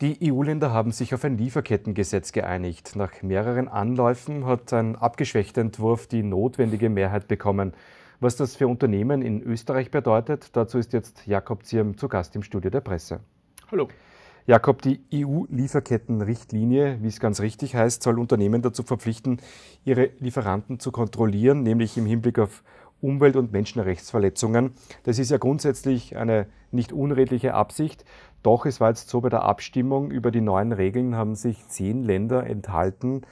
Die EU-Länder haben sich auf ein Lieferkettengesetz geeinigt. Nach mehreren Anläufen hat ein abgeschwächter Entwurf die notwendige Mehrheit bekommen. Was das für Unternehmen in Österreich bedeutet, dazu ist jetzt Jakob Zierm zu Gast im Studio der Presse. Hallo. Jakob, die EU-Lieferkettenrichtlinie, wie es ganz richtig heißt, soll Unternehmen dazu verpflichten, ihre Lieferanten zu kontrollieren, nämlich im Hinblick auf Umwelt- und Menschenrechtsverletzungen. Das ist ja grundsätzlich eine nicht unredliche Absicht. Doch es war jetzt so, bei der Abstimmung über die neuen Regeln haben sich zehn Länder enthalten.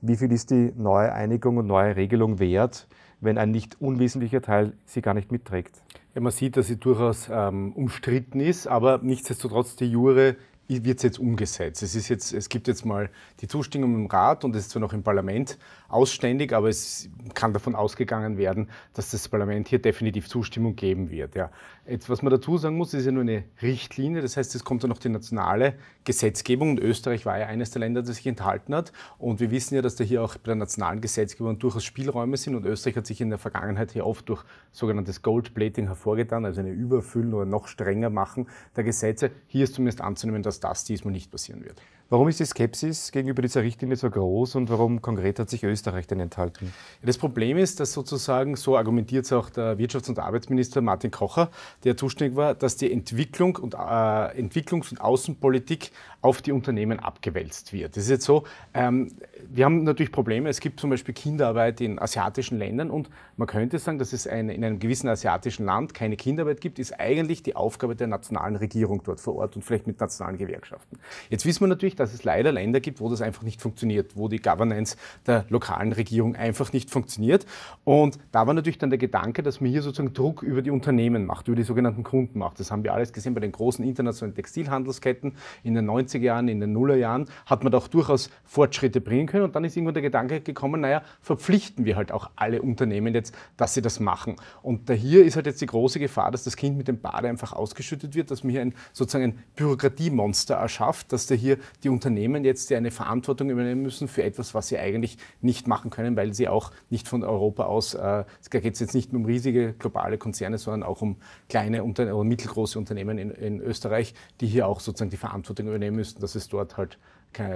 Wie viel ist die neue Einigung und neue Regelung wert, wenn ein nicht unwesentlicher Teil sie gar nicht mitträgt? Ja, man sieht, dass sie durchaus ähm, umstritten ist, aber nichtsdestotrotz die Jure wird es jetzt umgesetzt. Es, ist jetzt, es gibt jetzt mal die Zustimmung im Rat und es ist zwar noch im Parlament ausständig, aber es kann davon ausgegangen werden, dass das Parlament hier definitiv Zustimmung geben wird. Ja. Jetzt, was man dazu sagen muss, ist ja nur eine Richtlinie, das heißt, es kommt dann noch die nationale Gesetzgebung und Österreich war ja eines der Länder, das sich enthalten hat und wir wissen ja, dass da hier auch bei der nationalen Gesetzgebung durchaus Spielräume sind und Österreich hat sich in der Vergangenheit hier oft durch sogenanntes Goldplating hervorgetan, also eine Überfüllen oder noch strenger machen der Gesetze. Hier ist zumindest anzunehmen, dass dass das diesmal nicht passieren wird. Warum ist die Skepsis gegenüber dieser Richtlinie so groß und warum konkret hat sich Österreich denn enthalten? Das Problem ist, dass sozusagen, so argumentiert es auch der Wirtschafts- und Arbeitsminister Martin Kocher, der zuständig war, dass die Entwicklung und äh, Entwicklungs- und Außenpolitik auf die Unternehmen abgewälzt wird. Das ist jetzt so, ähm, wir haben natürlich Probleme. Es gibt zum Beispiel Kinderarbeit in asiatischen Ländern und man könnte sagen, dass es eine, in einem gewissen asiatischen Land keine Kinderarbeit gibt, ist eigentlich die Aufgabe der nationalen Regierung dort vor Ort und vielleicht mit nationalen Gewerkschaften. Jetzt wissen wir natürlich, nämlich, dass es leider Länder gibt, wo das einfach nicht funktioniert, wo die Governance der lokalen Regierung einfach nicht funktioniert. Und da war natürlich dann der Gedanke, dass man hier sozusagen Druck über die Unternehmen macht, über die sogenannten Kunden macht. Das haben wir alles gesehen bei den großen internationalen Textilhandelsketten in den 90er Jahren, in den Nullerjahren hat man da auch durchaus Fortschritte bringen können. Und dann ist irgendwann der Gedanke gekommen, naja, verpflichten wir halt auch alle Unternehmen jetzt, dass sie das machen. Und da hier ist halt jetzt die große Gefahr, dass das Kind mit dem Bade einfach ausgeschüttet wird, dass man hier ein, sozusagen ein Bürokratiemonster erschafft, dass da hier die die Unternehmen jetzt eine Verantwortung übernehmen müssen für etwas, was sie eigentlich nicht machen können, weil sie auch nicht von Europa aus, äh, da geht es jetzt nicht nur um riesige globale Konzerne, sondern auch um kleine oder mittelgroße Unternehmen in, in Österreich, die hier auch sozusagen die Verantwortung übernehmen müssen, dass es dort halt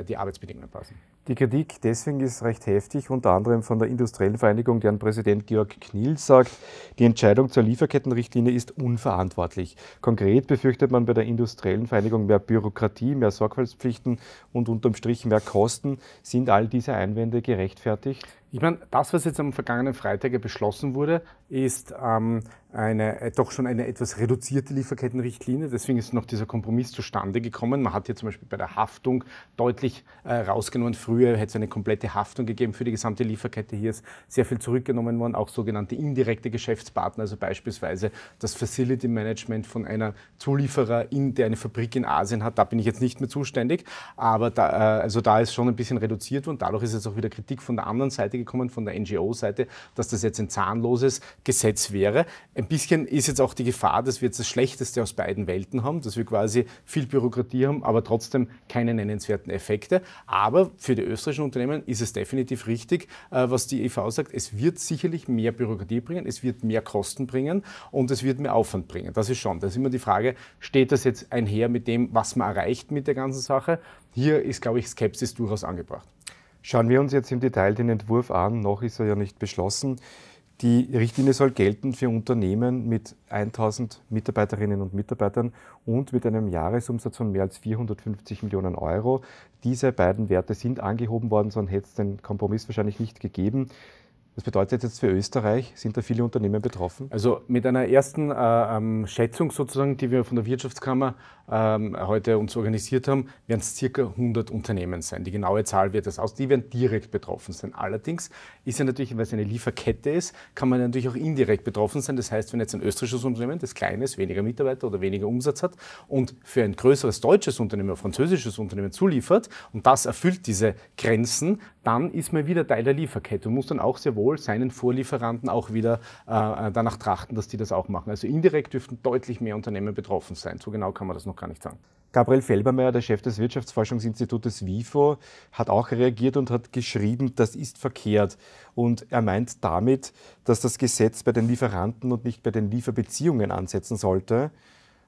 die Arbeitsbedingungen passen. Die Kritik deswegen ist recht heftig, unter anderem von der Industriellen Vereinigung, deren Präsident Georg Kniel sagt, die Entscheidung zur Lieferkettenrichtlinie ist unverantwortlich. Konkret befürchtet man bei der Industriellen Vereinigung mehr Bürokratie, mehr Sorgfaltspflichten und unterm Strich mehr Kosten. Sind all diese Einwände gerechtfertigt? Ich meine, das, was jetzt am vergangenen Freitag beschlossen wurde, ist ähm, eine, äh, doch schon eine etwas reduzierte Lieferkettenrichtlinie. Deswegen ist noch dieser Kompromiss zustande gekommen. Man hat hier zum Beispiel bei der Haftung deutlich äh, rausgenommen. Früher hätte es eine komplette Haftung gegeben für die gesamte Lieferkette. Hier ist sehr viel zurückgenommen worden, auch sogenannte indirekte Geschäftspartner, also beispielsweise das Facility Management von einer Zulieferer, in, der eine Fabrik in Asien hat. Da bin ich jetzt nicht mehr zuständig, aber da, äh, also da ist schon ein bisschen reduziert worden. Dadurch ist jetzt auch wieder Kritik von der anderen Seite gekommen, von der NGO-Seite, dass das jetzt ein zahnloses Gesetz wäre ein bisschen ist jetzt auch die Gefahr, dass wir jetzt das Schlechteste aus beiden Welten haben, dass wir quasi viel Bürokratie haben, aber trotzdem keine nennenswerten Effekte. Aber für die österreichischen Unternehmen ist es definitiv richtig, äh, was die EV sagt. Es wird sicherlich mehr Bürokratie bringen, es wird mehr Kosten bringen und es wird mehr Aufwand bringen. Das ist schon. Da ist immer die Frage, steht das jetzt einher mit dem, was man erreicht mit der ganzen Sache? Hier ist, glaube ich, Skepsis durchaus angebracht. Schauen wir uns jetzt im Detail den Entwurf an. Noch ist er ja nicht beschlossen. Die Richtlinie soll gelten für Unternehmen mit 1000 Mitarbeiterinnen und Mitarbeitern und mit einem Jahresumsatz von mehr als 450 Millionen Euro. Diese beiden Werte sind angehoben worden, sonst hätte es den Kompromiss wahrscheinlich nicht gegeben. Was bedeutet jetzt für Österreich, sind da viele Unternehmen betroffen? Also mit einer ersten äh, ähm, Schätzung sozusagen, die wir von der Wirtschaftskammer ähm, heute uns organisiert haben, werden es circa 100 Unternehmen sein. Die genaue Zahl wird das aus. Die werden direkt betroffen sein. Allerdings ist ja natürlich, weil es eine Lieferkette ist, kann man natürlich auch indirekt betroffen sein. Das heißt, wenn jetzt ein österreichisches Unternehmen, das kleines, weniger Mitarbeiter oder weniger Umsatz hat und für ein größeres deutsches Unternehmen, französisches Unternehmen zuliefert und das erfüllt diese Grenzen, dann ist man wieder Teil der Lieferkette und muss dann auch sehr wohl wohl seinen Vorlieferanten auch wieder äh, danach trachten, dass die das auch machen. Also indirekt dürften deutlich mehr Unternehmen betroffen sein. So genau kann man das noch gar nicht sagen. Gabriel Felbermeier, der Chef des Wirtschaftsforschungsinstitutes WIFO, hat auch reagiert und hat geschrieben, das ist verkehrt. Und er meint damit, dass das Gesetz bei den Lieferanten und nicht bei den Lieferbeziehungen ansetzen sollte.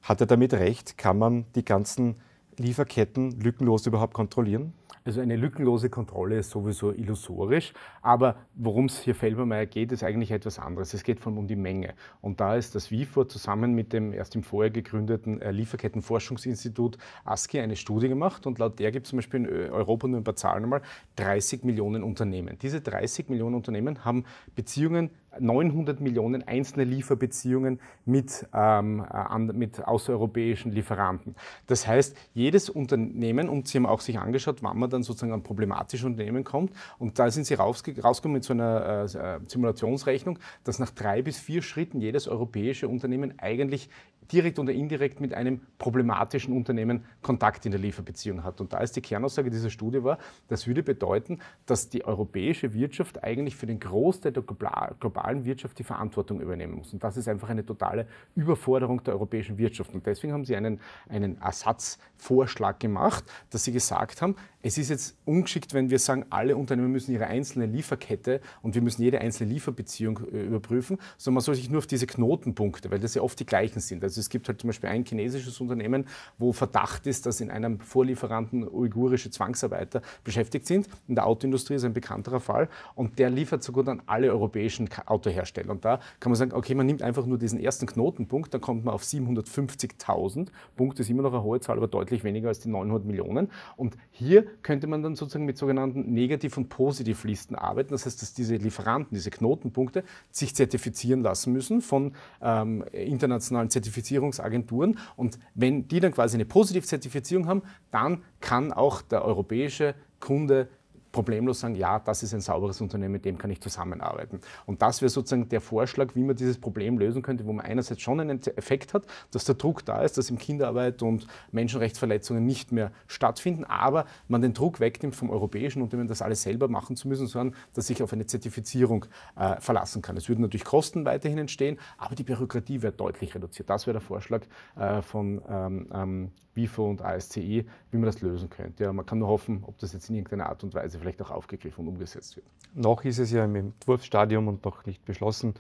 Hat er damit recht? Kann man die ganzen Lieferketten lückenlos überhaupt kontrollieren? Also eine lückenlose Kontrolle ist sowieso illusorisch, aber worum es hier Felbermeier geht, ist eigentlich etwas anderes. Es geht vor allem um die Menge. Und da ist das WIFO zusammen mit dem erst im Vorjahr gegründeten äh, Lieferkettenforschungsinstitut ASCII eine Studie gemacht und laut der gibt es zum Beispiel in Europa nur ein paar Zahlen einmal 30 Millionen Unternehmen. Diese 30 Millionen Unternehmen haben Beziehungen 900 Millionen einzelne Lieferbeziehungen mit, ähm, äh, an, mit außereuropäischen Lieferanten. Das heißt, jedes Unternehmen, und Sie haben auch sich angeschaut, wann man dann sozusagen an problematische Unternehmen kommt, und da sind Sie rausge rausgekommen mit so einer äh, äh Simulationsrechnung, dass nach drei bis vier Schritten jedes europäische Unternehmen eigentlich direkt oder indirekt mit einem problematischen Unternehmen Kontakt in der Lieferbeziehung hat. Und da ist die Kernaussage dieser Studie war, das würde bedeuten, dass die europäische Wirtschaft eigentlich für den Großteil der globalen Wirtschaft die Verantwortung übernehmen muss. Und das ist einfach eine totale Überforderung der europäischen Wirtschaft. Und deswegen haben sie einen, einen Ersatzvorschlag gemacht, dass sie gesagt haben, es ist jetzt ungeschickt, wenn wir sagen, alle Unternehmen müssen ihre einzelne Lieferkette und wir müssen jede einzelne Lieferbeziehung äh, überprüfen, sondern man soll sich nur auf diese Knotenpunkte, weil das ja oft die gleichen sind. Also also es gibt halt zum Beispiel ein chinesisches Unternehmen, wo Verdacht ist, dass in einem Vorlieferanten uigurische Zwangsarbeiter beschäftigt sind. In der Autoindustrie ist ein bekannterer Fall und der liefert so gut an alle europäischen Autohersteller. Und da kann man sagen, okay, man nimmt einfach nur diesen ersten Knotenpunkt, dann kommt man auf 750.000. Punkt ist immer noch eine hohe Zahl, aber deutlich weniger als die 900 Millionen. Und hier könnte man dann sozusagen mit sogenannten Negativ- und Positivlisten arbeiten. Das heißt, dass diese Lieferanten, diese Knotenpunkte sich zertifizieren lassen müssen von ähm, internationalen Zertifizierungen Zertifizierungsagenturen. Und wenn die dann quasi eine Positivzertifizierung haben, dann kann auch der europäische Kunde problemlos sagen, ja, das ist ein sauberes Unternehmen, mit dem kann ich zusammenarbeiten. Und das wäre sozusagen der Vorschlag, wie man dieses Problem lösen könnte, wo man einerseits schon einen Effekt hat, dass der Druck da ist, dass im Kinderarbeit und Menschenrechtsverletzungen nicht mehr stattfinden, aber man den Druck wegnimmt vom europäischen Unternehmen, das alles selber machen zu müssen, sondern dass ich auf eine Zertifizierung äh, verlassen kann. Es würden natürlich Kosten weiterhin entstehen, aber die Bürokratie wird deutlich reduziert. Das wäre der Vorschlag äh, von ähm, ähm, BIFO und ASCE, wie man das lösen könnte. Ja, man kann nur hoffen, ob das jetzt in irgendeiner Art und Weise vielleicht auch aufgegriffen und umgesetzt wird. Noch ist es ja im Entwurfsstadium und noch nicht beschlossen.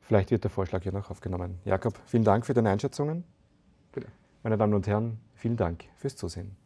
Vielleicht wird der Vorschlag ja noch aufgenommen. Jakob, vielen Dank für deine Einschätzungen. Bitte. Meine Damen und Herren, vielen Dank fürs Zusehen.